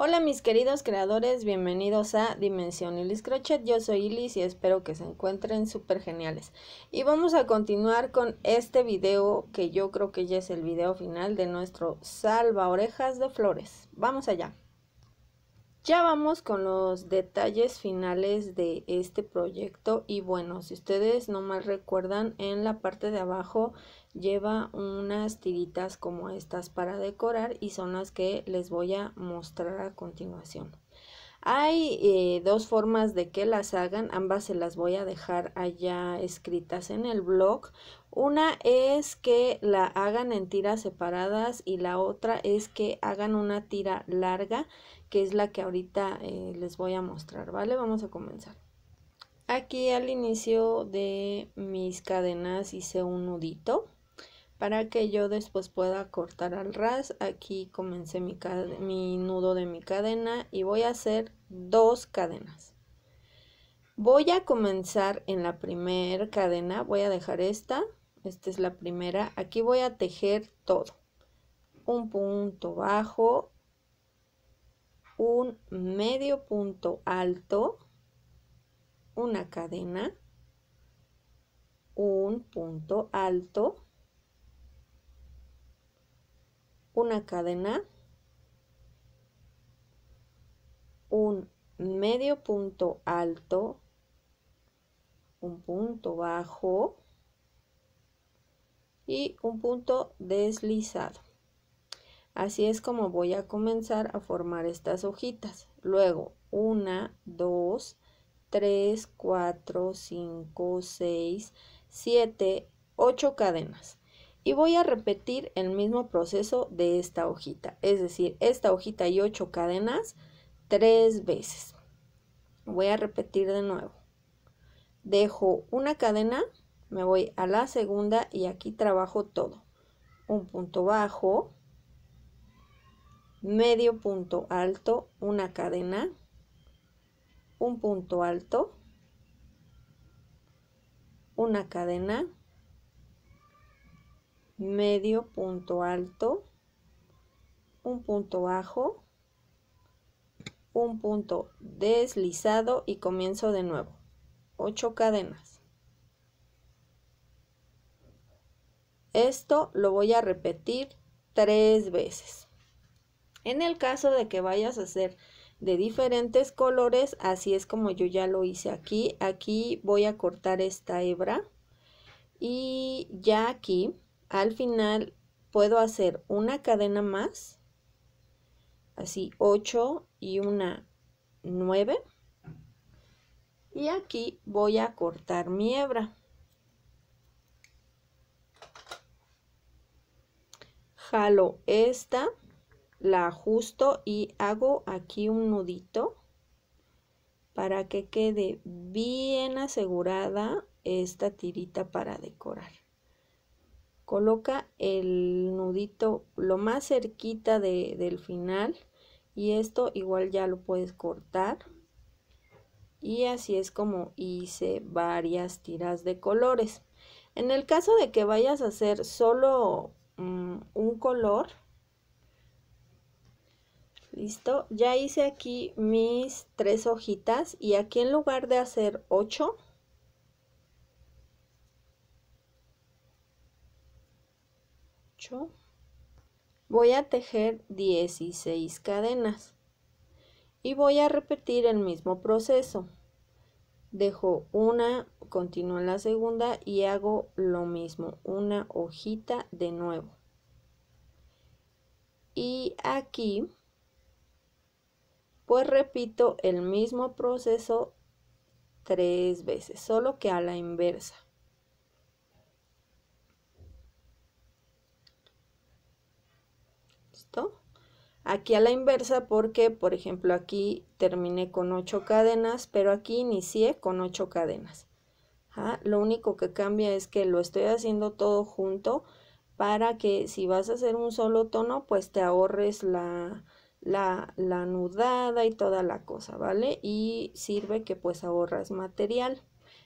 Hola mis queridos creadores, bienvenidos a Dimensión Ilis Crochet, yo soy Ilis y espero que se encuentren súper geniales. Y vamos a continuar con este video que yo creo que ya es el video final de nuestro Salva Orejas de Flores. Vamos allá. Ya vamos con los detalles finales de este proyecto y bueno, si ustedes no mal recuerdan, en la parte de abajo Lleva unas tiritas como estas para decorar y son las que les voy a mostrar a continuación. Hay eh, dos formas de que las hagan, ambas se las voy a dejar allá escritas en el blog. Una es que la hagan en tiras separadas y la otra es que hagan una tira larga, que es la que ahorita eh, les voy a mostrar, ¿vale? Vamos a comenzar. Aquí al inicio de mis cadenas hice un nudito para que yo después pueda cortar al ras aquí comencé mi, nudo de mi cadena y voy a hacer dos cadenas voy a comenzar en la primera cadena voy a dejar esta esta es la primera aquí voy a tejer todo un punto bajo un medio punto alto una cadena un punto alto una cadena, un medio punto alto, un punto bajo y un punto deslizado. Así es como voy a comenzar a formar estas hojitas. Luego, 1, 2, 3, 4, 5, 6, 7, 8 cadenas y voy a repetir el mismo proceso de esta hojita, es decir, esta hojita y ocho cadenas tres veces. Voy a repetir de nuevo. Dejo una cadena, me voy a la segunda y aquí trabajo todo. Un punto bajo, medio punto alto, una cadena, un punto alto, una cadena, medio punto alto, un punto bajo, un punto deslizado y comienzo de nuevo. 8 cadenas. Esto lo voy a repetir tres veces. En el caso de que vayas a hacer de diferentes colores, así es como yo ya lo hice aquí. Aquí voy a cortar esta hebra y ya aquí al final puedo hacer una cadena más, así 8 y una 9. Y aquí voy a cortar mi hebra. Jalo esta, la ajusto y hago aquí un nudito para que quede bien asegurada esta tirita para decorar. Coloca el nudito lo más cerquita del final y esto igual ya lo puedes cortar. Y así es como hice varias tiras de colores. En el caso de que vayas a hacer solo mm, un color, listo, ya hice aquí mis tres hojitas y aquí en lugar de hacer ocho, voy a tejer 16 cadenas y voy a repetir el mismo proceso dejo una continúo en la segunda y hago lo mismo una hojita de nuevo y aquí pues repito el mismo proceso tres veces solo que a la inversa aquí a la inversa porque por ejemplo aquí terminé con 8 cadenas pero aquí inicié con 8 cadenas lo único que cambia es que lo estoy haciendo todo junto para que si vas a hacer un solo tono pues te ahorres la, la, y toda la cosa vale y sirve que pues ahorras material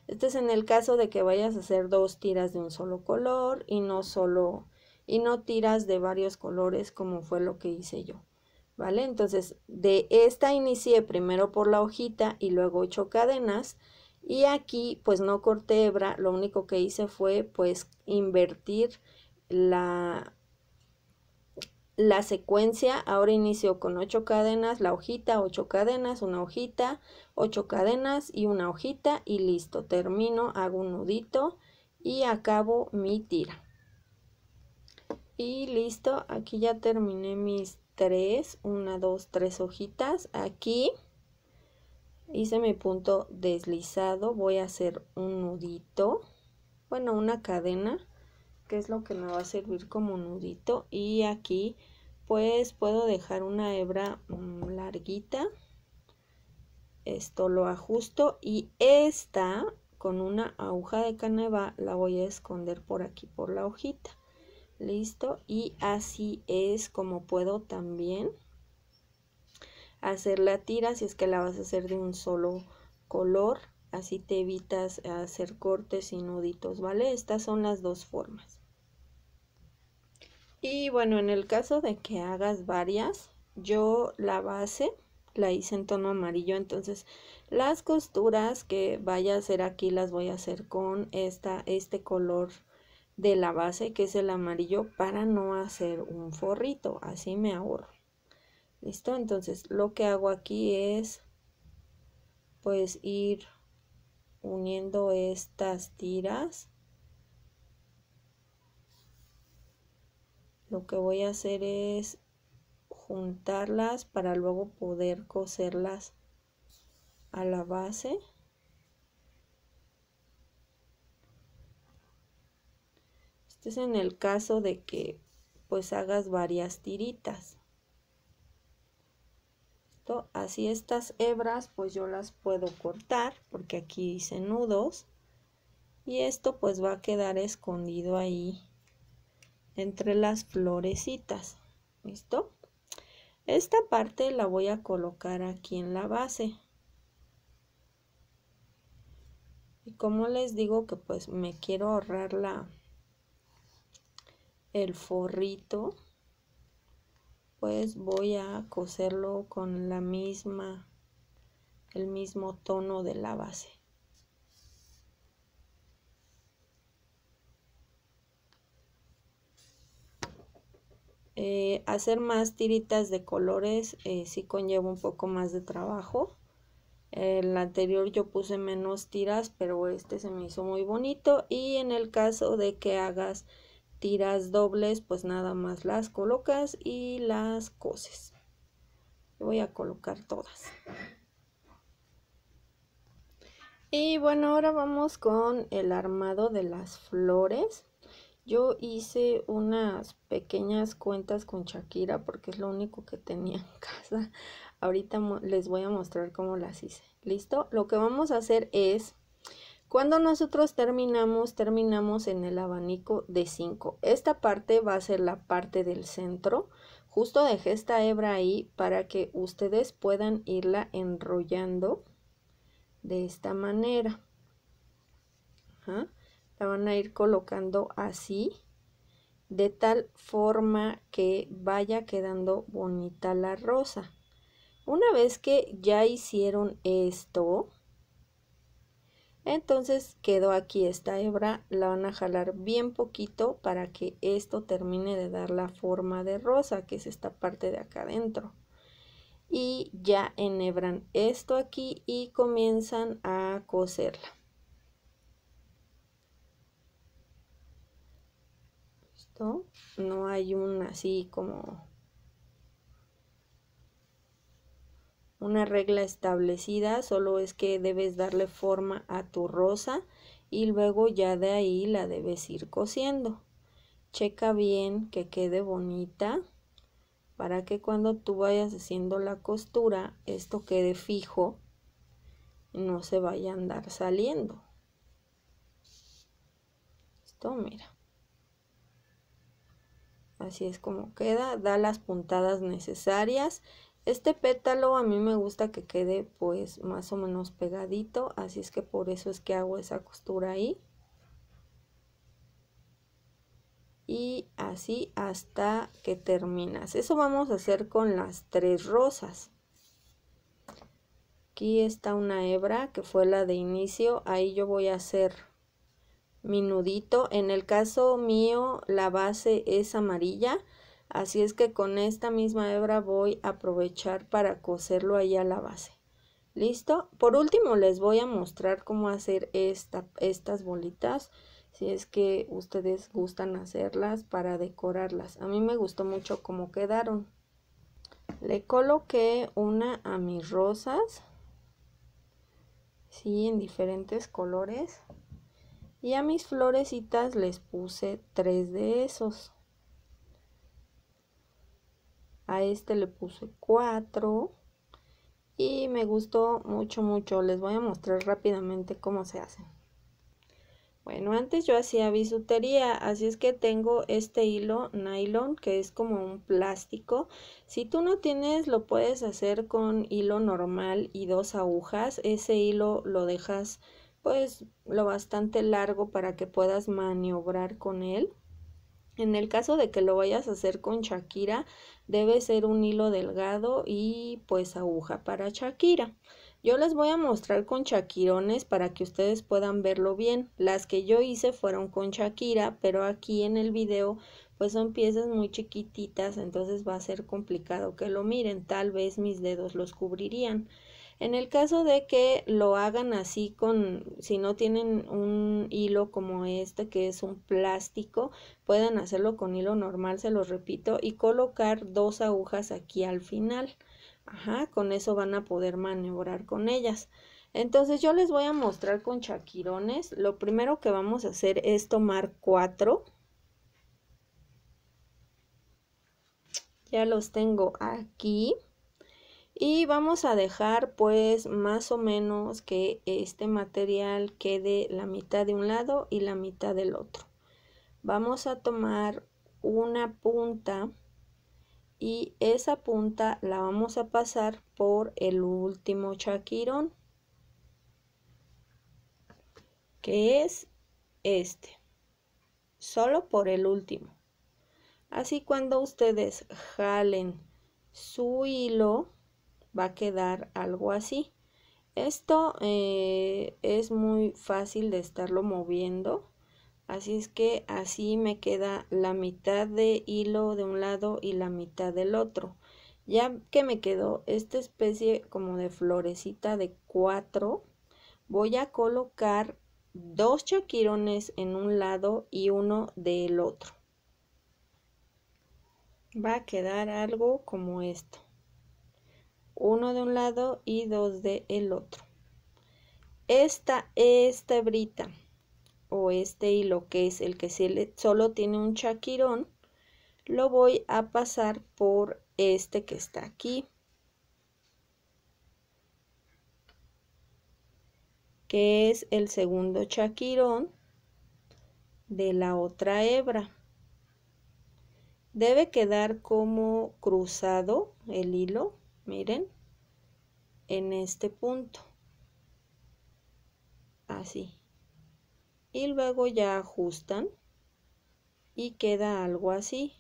este es en el caso de que vayas a hacer dos tiras de un solo color y no solo y no tiras de varios colores como fue lo que hice yo. ¿vale? Entonces, de esta inicié primero por la hojita y luego ocho cadenas. Y aquí, pues no corté hebra, lo único que hice fue, pues, invertir la, la secuencia. Ahora inicio con ocho cadenas, la hojita, ocho cadenas, una hojita, ocho cadenas y una hojita y listo. Termino, hago un nudito y acabo mi tira. Y listo, aquí ya terminé mis tres, una, dos, tres hojitas. Aquí hice mi punto deslizado, voy a hacer un nudito, bueno, una cadena, que es lo que me va a servir como nudito. Y aquí pues puedo dejar una hebra mm, larguita. Esto lo ajusto y esta con una aguja de caneva la voy a esconder por aquí por la hojita listo y así es como puedo también hacer la tira si es que la vas a hacer de un solo color así te evitas hacer cortes y nuditos vale estas son las dos formas y bueno en el caso de que hagas varias yo la base la hice en tono amarillo entonces las costuras que vaya a hacer aquí las voy a hacer con esta este color de la base que es el amarillo para no hacer un forrito así me ahorro listo entonces lo que hago aquí es pues ir uniendo estas tiras lo que voy a hacer es juntarlas para luego poder coserlas a la base es en el caso de que pues hagas varias tiritas. Así estas hebras pues yo las puedo cortar porque aquí hice nudos. Y esto pues va a quedar escondido ahí entre las florecitas. ¿Listo? Esta parte la voy a colocar aquí en la base. Y como les digo que pues me quiero ahorrar la, el forrito pues voy a coserlo con la misma el mismo tono de la base eh, hacer más tiritas de colores si eh, sí conlleva un poco más de trabajo el anterior yo puse menos tiras pero este se me hizo muy bonito y en el caso de que hagas tiras dobles pues nada más las colocas y las coses voy a colocar todas y bueno ahora vamos con el armado de las flores yo hice unas pequeñas cuentas con Shakira porque es lo único que tenía en casa ahorita les voy a mostrar cómo las hice listo lo que vamos a hacer es cuando nosotros terminamos, terminamos en el abanico de 5. Esta parte va a ser la parte del centro. Justo dejé esta hebra ahí para que ustedes puedan irla enrollando de esta manera. La van a ir colocando así, de tal forma que vaya quedando bonita la rosa. Una vez que ya hicieron esto, entonces quedó aquí esta hebra, la van a jalar bien poquito para que esto termine de dar la forma de rosa, que es esta parte de acá adentro. Y ya enhebran esto aquí y comienzan a coserla. ¿Listo? No hay un así como una regla establecida, solo es que debes darle forma a tu rosa y luego ya de ahí la debes ir cosiendo. Checa bien que quede bonita para que cuando tú vayas haciendo la costura esto quede fijo y no se vaya a andar saliendo. Esto mira. Así es como queda, da las puntadas necesarias este pétalo a mí me gusta que quede pues más o menos pegadito, así es que por eso es que hago esa costura ahí. Y así hasta que terminas. Eso vamos a hacer con las tres rosas. Aquí está una hebra que fue la de inicio, ahí yo voy a hacer mi nudito. En el caso mío la base es amarilla Así es que con esta misma hebra voy a aprovechar para coserlo ahí a la base. ¿Listo? Por último les voy a mostrar cómo hacer estas bolitas, si es que ustedes gustan hacerlas para decorarlas. A mí me gustó mucho cómo quedaron. Le coloqué una a mis rosas, sí, en diferentes colores. Y a mis florecitas les puse tres de esos. A este le puse 4. Y me gustó mucho, mucho. Les voy a mostrar rápidamente cómo se hace. Bueno, antes yo hacía bisutería, así es que tengo este hilo nylon que es como un plástico. Si tú no tienes, lo puedes hacer con hilo normal y dos agujas. Ese hilo lo dejas pues lo bastante largo para que puedas maniobrar con él. En el caso de que lo vayas a hacer con Shakira, debe ser un hilo delgado y pues aguja para Shakira. Yo les voy a mostrar con chaquirones para que ustedes puedan verlo bien. Las que yo hice fueron con Shakira, pero aquí en el video pues son piezas muy chiquititas, entonces va a ser complicado que lo miren. Tal vez mis dedos los cubrirían. En el caso de que lo hagan así con, si no tienen un hilo como este que es un plástico, pueden hacerlo con hilo normal, se los repito, y colocar dos agujas aquí al final. Ajá, con eso van a poder maniobrar con ellas. Entonces yo les voy a mostrar con chaquirones. Lo primero que vamos a hacer es tomar cuatro. Ya los tengo aquí y vamos a dejar pues más o menos que este material quede la mitad de un lado y la mitad del otro vamos a tomar una punta y esa punta la vamos a pasar por el último chaquirón que es este solo por el último así cuando ustedes jalen su hilo va a quedar algo así. Esto eh, es muy fácil de estarlo moviendo. Así es que así me queda la mitad de hilo de un lado y la mitad del otro. Ya que me quedó esta especie como de florecita de cuatro voy a colocar dos chaquirones en un lado y uno del otro. Va a quedar algo como esto uno de un lado y dos de el otro. Esta, esta hebrita o este hilo que es el que solo tiene un chaquirón, lo voy a pasar por este que está aquí. que es el segundo chaquirón de la otra hebra. Debe quedar como cruzado el hilo miren, en este punto, así. Y luego ya ajustan y queda algo así.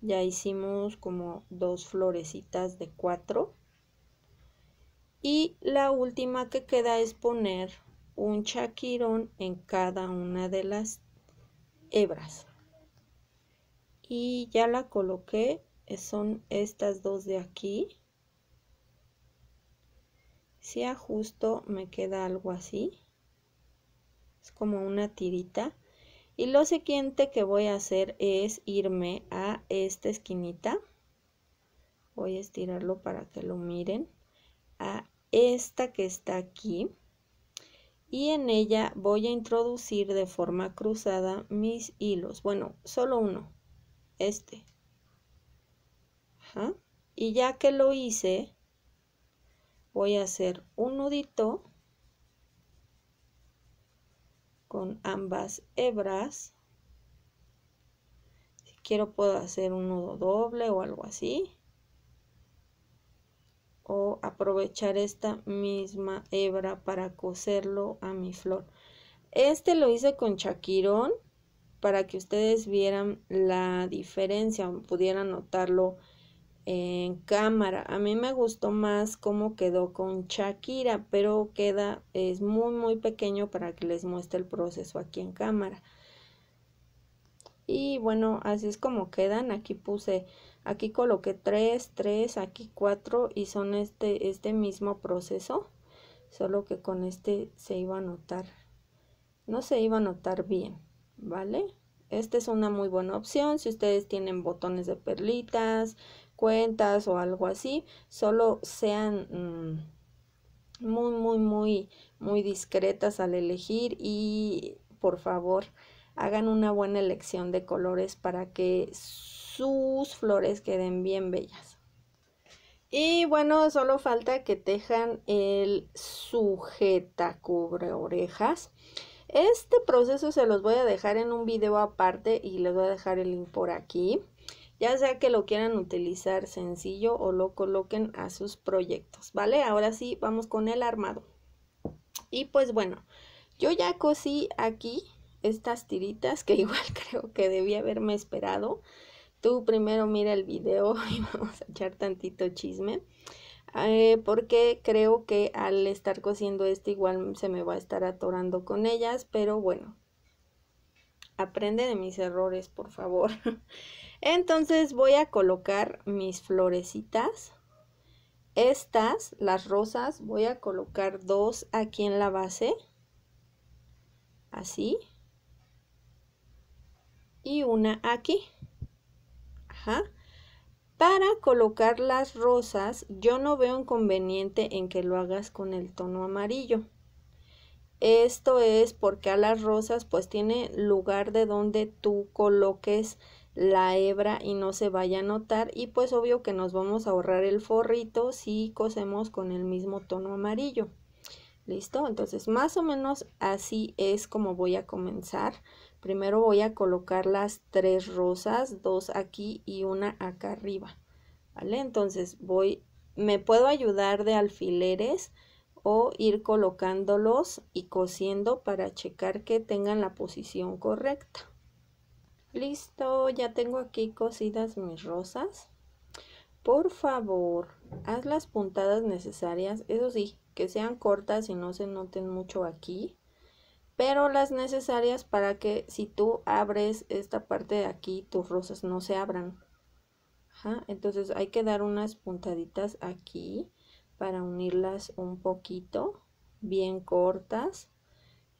Ya hicimos como dos florecitas de cuatro. Y la última que queda es poner un chaquirón en cada una de las hebras. Y ya la coloqué eh, son estas dos de aquí. Si ajusto me queda algo así. Es como una tirita. Y lo siguiente que voy a hacer es irme a esta esquinita. Voy a estirarlo para que lo miren. A esta que está aquí. Y en ella voy a introducir de forma cruzada mis hilos. Bueno, solo uno. Este. Y ya que lo hice, voy a hacer un nudito con ambas hebras. Si quiero puedo hacer un nudo doble o algo así. O aprovechar esta misma hebra para coserlo a mi flor. Este lo hice con chaquirón para que ustedes vieran la diferencia, pudieran notarlo en cámara. A mí me gustó más cómo quedó con Shakira, pero queda, es muy muy pequeño para que les muestre el proceso aquí en cámara. Y bueno, así es como quedan. Aquí puse, aquí coloqué 3, 3, aquí 4 y son este, este mismo proceso, solo que con este se iba a notar, no se iba a notar bien, ¿vale? Esta es una muy buena opción si ustedes tienen botones de perlitas, o algo así, solo sean mm, muy, muy, muy, muy discretas al elegir y por favor hagan una buena elección de colores para que sus flores queden bien bellas. Y bueno, solo falta que tejan el sujeta cubre orejas. Este proceso se los voy a dejar en un video aparte y les voy a dejar el link por aquí ya sea que lo quieran utilizar sencillo o lo coloquen a sus proyectos, ¿vale? Ahora sí, vamos con el armado. Y pues bueno, yo ya cosí aquí estas tiritas que igual creo que debía haberme esperado. Tú primero mira el video y vamos a echar tantito chisme. Eh, porque creo que al estar cosiendo este igual se me va a estar atorando con ellas, pero bueno, Aprende de mis errores, por favor. Entonces voy a colocar mis florecitas. Estas, las rosas, voy a colocar dos aquí en la base. Así. Y una aquí. Ajá. Para colocar las rosas, yo no veo inconveniente en que lo hagas con el tono amarillo. Esto es porque a las rosas pues tiene lugar de donde tú coloques la hebra y no se vaya a notar y pues obvio que nos vamos a ahorrar el forrito si cosemos con el mismo tono amarillo. ¿Listo? Entonces más o menos así es como voy a comenzar. Primero voy a colocar las tres rosas, dos aquí y una acá arriba. ¿Vale? Entonces voy, me puedo ayudar de alfileres o ir colocándolos y cosiendo para checar que tengan la posición correcta. Listo, ya tengo aquí cosidas mis rosas. Por favor, haz las puntadas necesarias, eso sí, que sean cortas y no se noten mucho aquí, pero las necesarias para que si tú abres esta parte de aquí, tus rosas no se abran. entonces hay que dar unas puntaditas aquí para unirlas un poquito, bien cortas.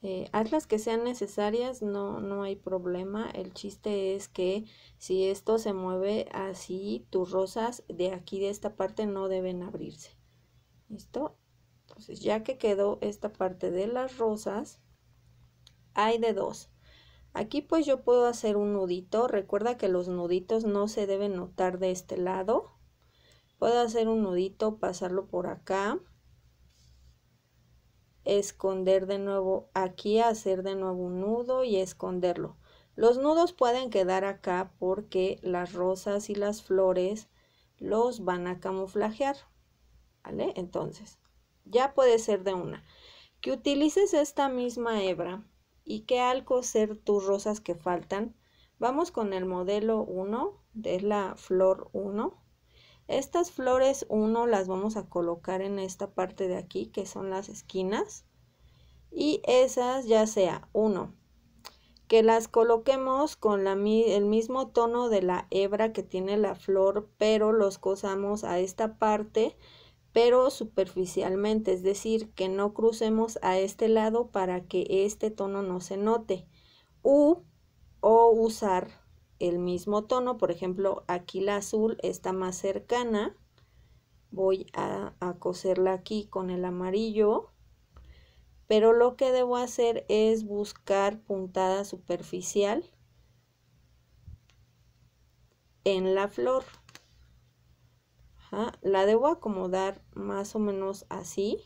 Eh, hazlas que sean necesarias, no, no hay problema. El chiste es que si esto se mueve así, tus rosas de aquí de esta parte no deben abrirse. ¿Listo? Entonces ya que quedó esta parte de las rosas, hay de dos. Aquí pues yo puedo hacer un nudito. Recuerda que los nuditos no se deben notar de este lado puedo hacer un nudito, pasarlo por acá, esconder de nuevo aquí, hacer de nuevo un nudo y esconderlo. Los nudos pueden quedar acá porque las rosas y las flores los van a camuflajear, ¿vale? Entonces, ya puede ser de una. Que utilices esta misma hebra y que al coser tus rosas que faltan, vamos con el modelo 1, de la flor 1, estas flores uno las vamos a colocar en esta parte de aquí que son las esquinas y esas ya sea 1 que las coloquemos con el mismo tono de la hebra que tiene la flor pero los cosamos a esta parte pero superficialmente, es decir, que no crucemos a este lado para que este tono no se note. U o usar el mismo tono, por ejemplo, aquí la azul está más cercana, voy a, coserla aquí con el amarillo, pero lo que debo hacer es buscar puntada superficial en la flor. La debo acomodar más o menos así.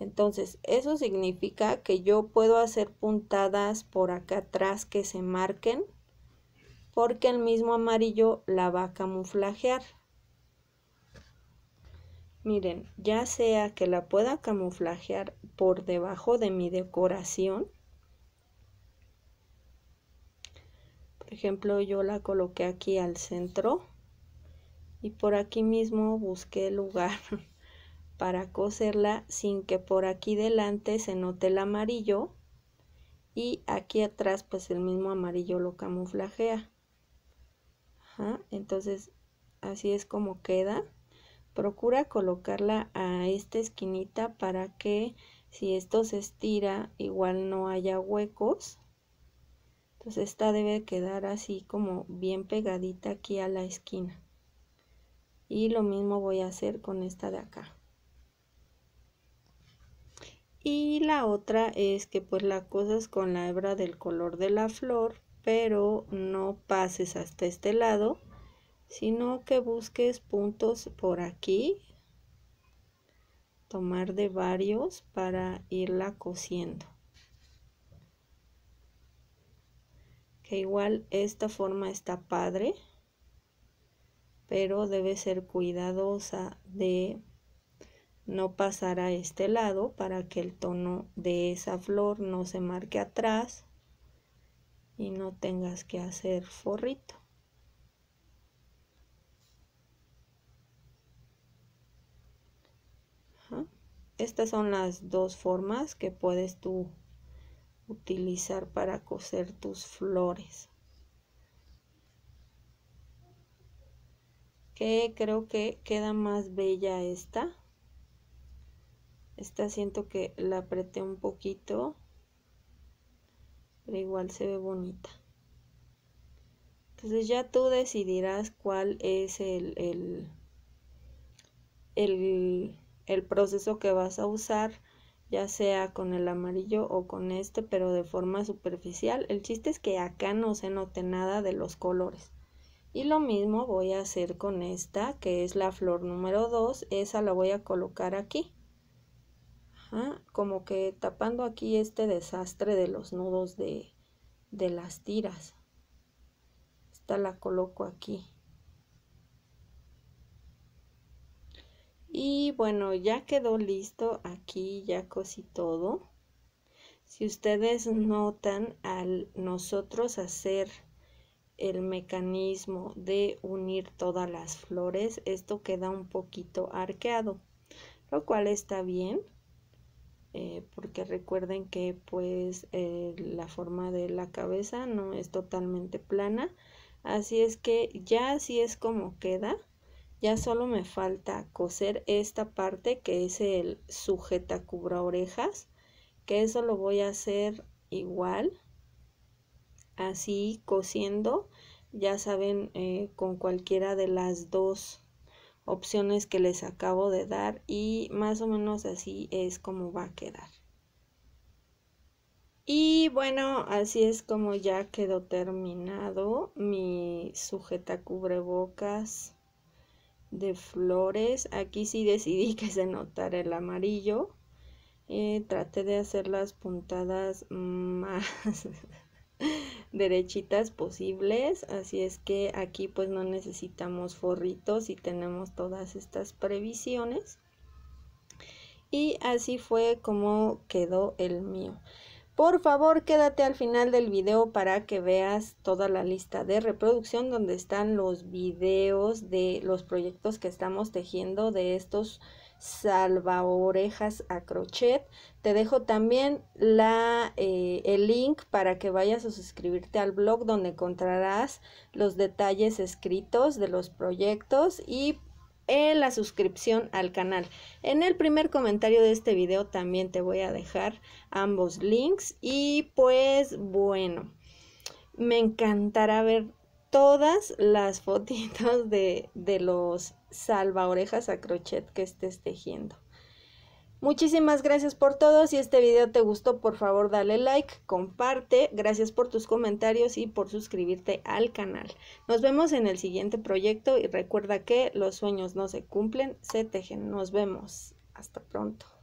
Entonces, eso significa que yo puedo hacer puntadas por acá atrás que se marquen porque el mismo amarillo la va a camuflajear. Miren, ya sea que la pueda camuflajear por debajo de mi decoración, por ejemplo yo la coloqué aquí al centro y por aquí mismo busqué lugar para coserla sin que por aquí delante se note el amarillo y aquí atrás pues el mismo amarillo lo camuflajea entonces así es como queda. Procura colocarla a esta esquinita para que si esto se estira igual no haya huecos. Entonces esta debe quedar así como bien pegadita aquí a la esquina. Y lo mismo voy a hacer con esta de acá. Y la otra es que pues la es con la hebra del color de la flor pero no pases hasta este lado, sino que busques puntos por aquí, tomar de varios para irla cosiendo. Que igual esta forma está padre, pero debe ser cuidadosa de no pasar a este lado para que el tono de esa flor no se marque atrás y no tengas que hacer forrito. Estas son las dos formas que puedes tú utilizar para coser tus flores. Que creo que queda más bella esta. Esta siento que la apreté un poquito pero igual se ve bonita. Entonces ya tú decidirás cuál es el, el, el, proceso que vas a usar, ya sea con el amarillo o con este, pero de forma superficial. El chiste es que acá no se note nada de los colores. Y lo mismo voy a hacer con esta, que es la flor número 2. Esa la voy a colocar aquí como que tapando aquí este desastre de los nudos de, de las tiras. Esta la coloco aquí. Y bueno, ya quedó listo aquí, ya cosí todo. Si ustedes notan, al nosotros hacer el mecanismo de unir todas las flores, esto queda un poquito arqueado, lo cual está bien. Eh, porque recuerden que pues eh, la forma de la cabeza no es totalmente plana así es que ya así es como queda ya solo me falta coser esta parte que es el sujeta cubra orejas que eso lo voy a hacer igual así cosiendo ya saben eh, con cualquiera de las dos opciones que les acabo de dar y más o menos así es como va a quedar. Y bueno, así es como ya quedó terminado mi sujeta cubrebocas de flores. Aquí sí decidí que se notara el amarillo. Eh, traté de hacer las puntadas más derechitas posibles, así es que aquí pues no necesitamos forritos y tenemos todas estas previsiones. Y así fue como quedó el mío. Por favor, quédate al final del video para que veas toda la lista de reproducción donde están los videos de los proyectos que estamos tejiendo de estos salva orejas a crochet. Te dejo también la, eh, el link para que vayas a suscribirte al blog donde encontrarás los detalles escritos de los proyectos y en eh, la suscripción al canal. En el primer comentario de este video también te voy a dejar ambos links y pues bueno, me encantará ver todas las fotitos de, de los salva orejas a crochet que estés tejiendo. Muchísimas gracias por todo. Si este video te gustó, por favor dale like, comparte. Gracias por tus comentarios y por suscribirte al canal. Nos vemos en el siguiente proyecto y recuerda que los sueños no se cumplen, se tejen. Nos vemos. Hasta pronto.